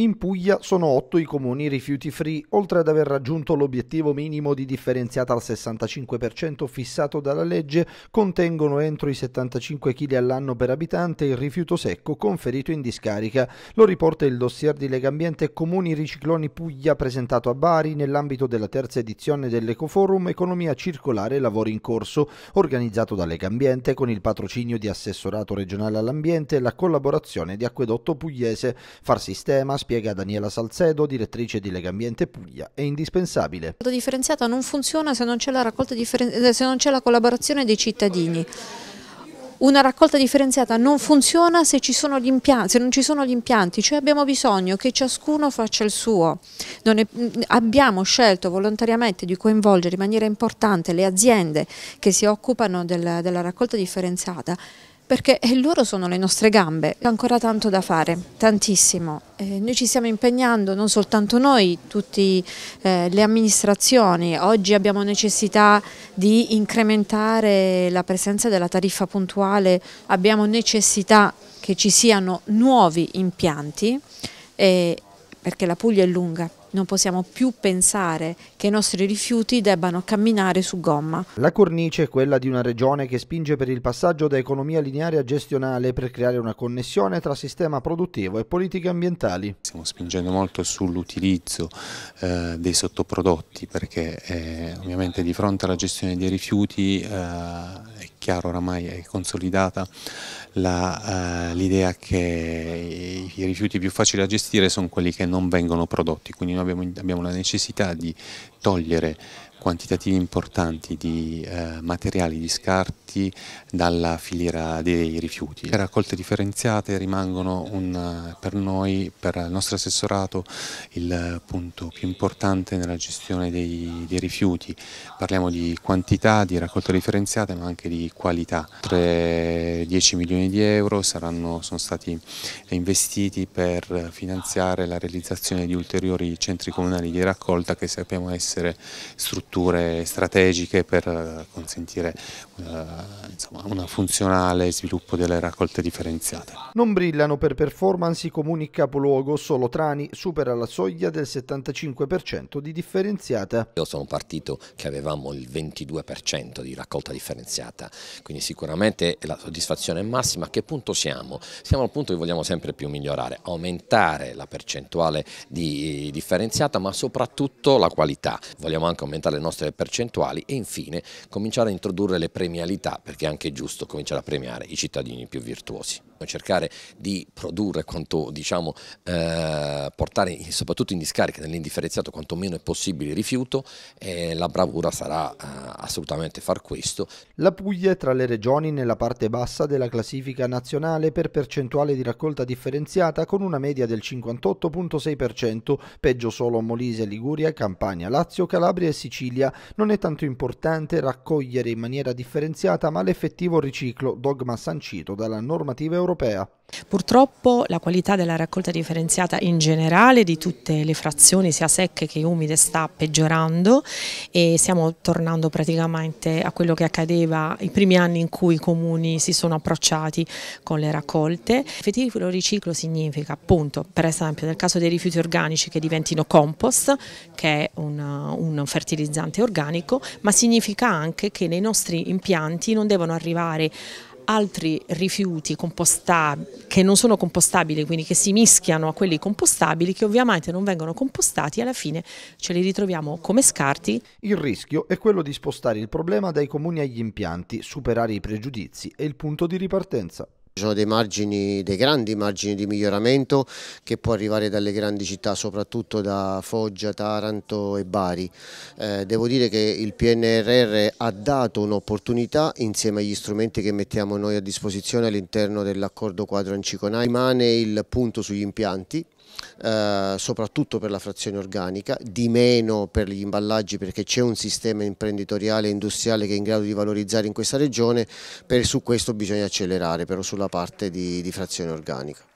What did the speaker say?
In Puglia sono 8 i comuni rifiuti free, oltre ad aver raggiunto l'obiettivo minimo di differenziata al 65% fissato dalla legge, contengono entro i 75 kg all'anno per abitante il rifiuto secco conferito in discarica. Lo riporta il dossier di Legambiente Comuni Ricicloni Puglia presentato a Bari nell'ambito della terza edizione dell'Ecoforum Economia Circolare Lavori in Corso, organizzato da Legambiente con il patrocinio di Assessorato Regionale all'Ambiente e la collaborazione di Acquedotto Pugliese. Far sistema, spiega Daniela Salcedo, direttrice di Lega Ambiente Puglia, è indispensabile. La voto differenziato non funziona se non c'è la, eh, la collaborazione dei cittadini. Una raccolta differenziata non funziona se, se, non ci sono gli impianti, cioè abbiamo bisogno che ciascuno faccia il suo. È, abbiamo scelto volontariamente di coinvolgere in maniera importante le aziende che si occupano del, della raccolta differenziata perché eh, loro sono le nostre gambe. C'è ancora tanto da fare, tantissimo. Eh, noi ci stiamo impegnando, non soltanto noi, tutte eh, le amministrazioni. Oggi abbiamo necessità di incrementare la presenza della tariffa puntuale, abbiamo necessità che ci siano nuovi impianti, eh, perché la Puglia è lunga, non possiamo più pensare che i nostri rifiuti debbano camminare su gomma. La cornice è quella di una regione che spinge per il passaggio da economia lineare a gestionale per creare una connessione tra sistema produttivo e politiche ambientali. Stiamo spingendo molto sull'utilizzo eh, dei sottoprodotti perché eh, ovviamente di fronte alla gestione dei rifiuti eh, chiaro oramai è consolidata eh, l'idea eh, che i, rifiuti più facili da gestire sono quelli che non vengono prodotti, quindi noi abbiamo, abbiamo la necessità di togliere quantitativi importanti di eh, materiali, di scarti dalla filiera dei rifiuti. Le raccolte differenziate rimangono un, eh, per noi, per il nostro assessorato, il punto più importante nella gestione dei, dei rifiuti. Parliamo di quantità, di raccolte differenziate ma anche di qualità. Oltre 10 milioni di euro saranno, sono stati investiti per finanziare la realizzazione di ulteriori centri comunali di raccolta che sappiamo essere strutturati strutture strategiche per eh, consentire eh, insomma, un funzionale sviluppo delle raccolte differenziate. Non brillano per performance i comuni capoluogo, solo Trani supera la soglia del 75% di differenziata. Io sono partito che avevamo il 22% di raccolta differenziata, quindi sicuramente la soddisfazione è massima. A che punto siamo? Siamo al punto che vogliamo sempre più migliorare, aumentare la percentuale di differenziata ma soprattutto la qualità. Vogliamo anche aumentare nostre percentuali e infine cominciare a introdurre le premialità perché è anche giusto cominciare a premiare i cittadini più virtuosi cercare di produrre quanto diciamo eh, portare soprattutto in discarica nell'indifferenziato quanto meno è possibile rifiuto e la bravura sarà eh, assolutamente far questo. La Puglia è tra le regioni nella parte bassa della classifica nazionale per percentuale di raccolta differenziata con una media del 58.6%, peggio solo Molise, Liguria, Campania, Lazio, Calabria e Sicilia. Non è tanto importante raccogliere in maniera differenziata ma l'effettivo riciclo, dogma sancito dalla normativa europea europea. Purtroppo la qualità della raccolta differenziata in generale di tutte le frazioni sia secche che umide sta peggiorando e stiamo tornando praticamente a quello che accadeva i primi anni in cui i comuni si sono approcciati con le raccolte. Effettivo riciclo significa appunto per esempio nel caso dei rifiuti organici che diventino compost che è un, un fertilizzante organico ma significa anche che nei nostri impianti non devono arrivare altri rifiuti che non sono compostabili, quindi che si mischiano a quelli compostabili, che ovviamente non vengono compostati e alla fine ce li ritroviamo come scarti. Il rischio è quello di spostare il problema dai comuni agli impianti, superare i pregiudizi e il punto di ripartenza. Ci sono dei margini, dei grandi margini di miglioramento che può arrivare dalle grandi città, soprattutto da Foggia, Taranto e Bari. Eh, devo dire che il PNRR ha dato un'opportunità insieme agli strumenti che mettiamo noi a disposizione all'interno dell'accordo quadro Anciconai. Rimane il punto sugli impianti eh, soprattutto per la frazione organica, di meno per gli imballaggi perché c'è un sistema imprenditoriale e industriale che è in grado di valorizzare in questa regione, per, su questo bisogna accelerare però sulla parte di, di frazione organica.